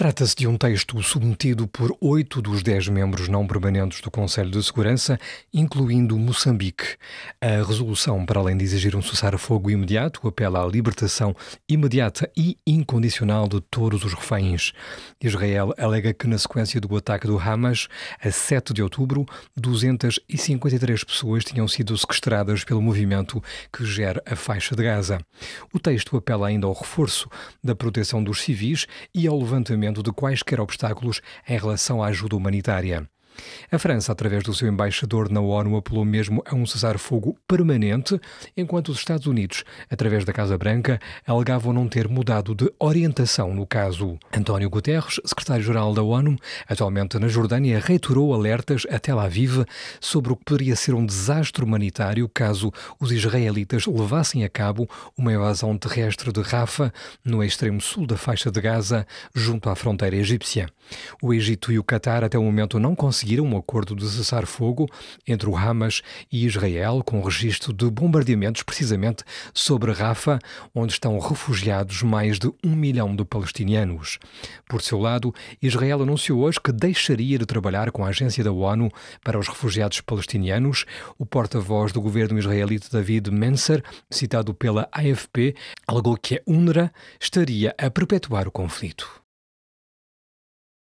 Trata-se de um texto submetido por oito dos dez membros não permanentes do Conselho de Segurança, incluindo Moçambique. A resolução, para além de exigir um cessar-fogo imediato, apela à libertação imediata e incondicional de todos os reféns. Israel alega que, na sequência do ataque do Hamas, a 7 de outubro, 253 pessoas tinham sido sequestradas pelo movimento que gera a faixa de Gaza. O texto apela ainda ao reforço da proteção dos civis e ao levantamento livramento de quaisquer obstáculos em relação à ajuda humanitária. A França, através do seu embaixador na ONU, apelou mesmo a um cessar-fogo permanente, enquanto os Estados Unidos, através da Casa Branca, alegavam não ter mudado de orientação no caso. António Guterres, secretário-geral da ONU, atualmente na Jordânia, reiterou alertas a Tel Aviv sobre o que poderia ser um desastre humanitário caso os israelitas levassem a cabo uma invasão terrestre de Rafa, no extremo sul da faixa de Gaza, junto à fronteira egípcia. O Egito e o Catar, até o momento, não conseguiram conseguiram um acordo de cessar-fogo entre o Hamas e Israel, com registro de bombardeamentos precisamente sobre Rafa, onde estão refugiados mais de um milhão de palestinianos. Por seu lado, Israel anunciou hoje que deixaria de trabalhar com a agência da ONU para os refugiados palestinianos. O porta-voz do governo israelita David Menser, citado pela AFP, alegou que a UNRWA estaria a perpetuar o conflito.